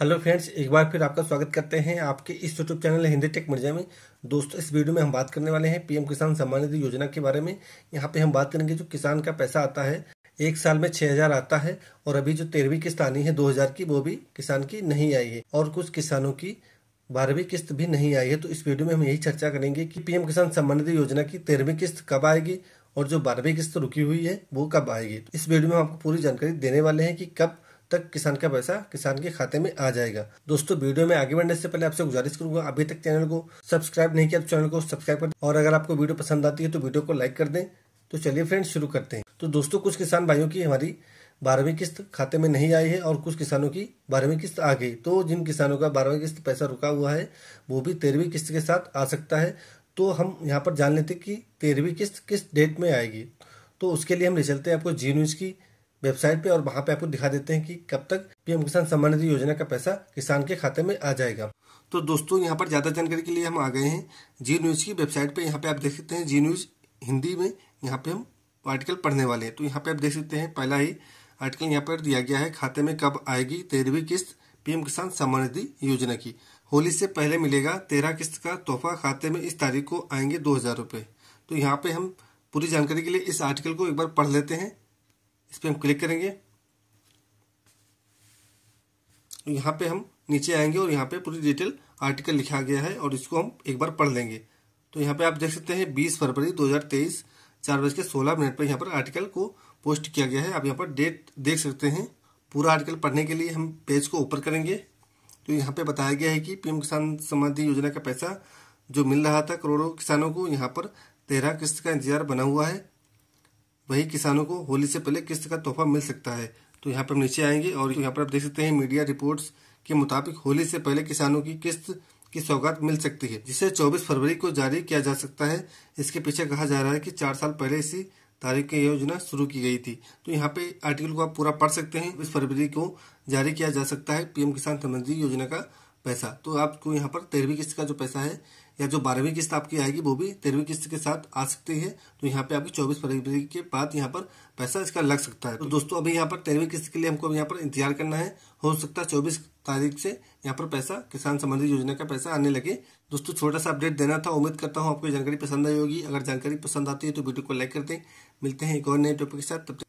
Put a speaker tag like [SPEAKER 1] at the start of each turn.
[SPEAKER 1] hello friends एक बार फिर आपका स्वागत करते हैं आपके इस YouTube channel Hindi Tech Mirza में दोस्तों इस वीडियो में हम बात करने वाले हैं पीएम किसान सम्मान निधि योजना के बारे में यहाँ पे हम बात करेंगे जो किसान का पैसा आता है एक साल में छह हजार आता है और अभी जो तेरहवीं किस्त आनी है दो हजार की वो भी किसान की नहीं आई है और कुछ किसानों की बारहवीं किस्त भी नहीं आई है तो इस वीडियो में हम यही चर्चा करेंगे कि पीएम किसान सम्मान निधि योजना की तेरहवीं किस्त कब आएगी और जो बारहवीं किस्त रुकी हुई है वो कब आएगी इस वीडियो में हम आपको पूरी जानकारी देने वाले हैं कि कब तक किसान का पैसा किसान के खाते में आ जाएगा दोस्तों वीडियो में आगे बढ़ने से पहले आपसे गुजारिश करूंगा अभी तक चैनल को सब्सक्राइब नहीं किया तो चैनल को सब्सक्राइब कर और अगर आपको वीडियो पसंद आती है तो वीडियो को लाइक कर दें तो चलिए फ्रेंड शुरू करते हैं तो दोस्तों कुछ किसान भाइयों की हमारी बारहवीं किस्त खाते में नहीं आई है और कुछ किसानों की बारहवीं किस्त आ गई तो जिन किसानों का बारहवीं किस्त पैसा रुका हुआ है वो भी तेरहवीं किस्त के साथ आ सकता है तो हम यहाँ पर जान लेते कि तेरहवीं किस्त किस डेट में आएगी तो उसके लिए हम ले चलते हैं आपको जी न्यूज़ की वेबसाइट पे और वहाँ पे आपको दिखा देते हैं कि कब तक पीएम किसान सम्मान निधि योजना का पैसा किसान के खाते में आ जाएगा तो दोस्तों यहाँ पर ज़्यादा जानकारी के लिए हम आ गए हैं जी न्यूज़ की वेबसाइट पे यहाँ पे आप देख सकते हैं जी न्यूज़ हिंदी में यहाँ पे हम आर्टिकल पढ़ने वाले हैं तो यहाँ पे आप देख सकते हैं पहला ही आर्टिकल यहाँ पर दिया गया है खाते में कब आएगी तेरहवीं किस्त पीएम किसान सम्मान निधि योजना की होली से पहले मिलेगा तेरह किस्त का तोहफा खाते में इस तारीख को आएंगे दो हजार तो यहाँ पे हम पूरी जानकारी के लिए इस आर्टिकल को एक बार पढ़ लेते हैं इस पर हम क्लिक करेंगे यहाँ पे हम नीचे आएंगे और यहाँ पे पूरी डिटेल आर्टिकल लिखा गया है और इसको हम एक बार पढ़ लेंगे तो यहाँ पे आप देख सकते हैं 20 फरवरी 2023 चार बज के सोलह मिनट पर यहाँ पर आर्टिकल को पोस्ट किया गया है आप यहाँ पर डेट देख सकते हैं पूरा आर्टिकल पढ़ने के लिए हम पेज को ऊपर करेंगे तो यहाँ पे बताया गया है कि पीएम किसान समाधि योजना का पैसा जो मिल रहा था करोड़ों किसानों को यहाँ पर तेरह किस्त का इंतजार बना हुआ है वही किसानों को होली से पहले किस्त का तोहफा मिल सकता है तो यहाँ पर हम नीचे आएंगे और यहाँ पर आप देख सकते हैं मीडिया रिपोर्ट्स के मुताबिक होली से पहले किसानों की किस्त की सौगात मिल सकती है जिसे 24 फरवरी को जारी किया जा सकता है इसके पीछे कहा जा रहा है कि चार साल पहले इसी तारीख की योजना शुरू की गई थी तो यहाँ पे आर्टिकल को आप पूरा पढ़ सकते हैं इस फरवरी को जारी किया जा सकता है पीएम किसान संबंधी योजना का पैसा तो आपको यहाँ पर तेरहवीं किस्त का जो पैसा है या जो बारहवीं किस्त आपकी आएगी वो भी तेरहवीं किस्त के साथ आ सकती है तो यहाँ पे आपकी चौबीस फरवरी के बाद यहाँ पर पैसा इसका लग सकता है तो दोस्तों अभी यहाँ पर तेरहवीं किस्त के लिए हमको यहाँ पर इंतजार करना है हो सकता है चौबीस तारीख से यहाँ पर पैसा किसान संबंधी योजना का पैसा आने लगे दोस्तों छोटा सा अपडेट देना था उम्मीद करता हूँ आपको जानकारी पसंद आई होगी अगर जानकारी पसंद आती है तो वीडियो को लाइक कर दें मिलते हैं एक और नए टॉपिक के साथ तब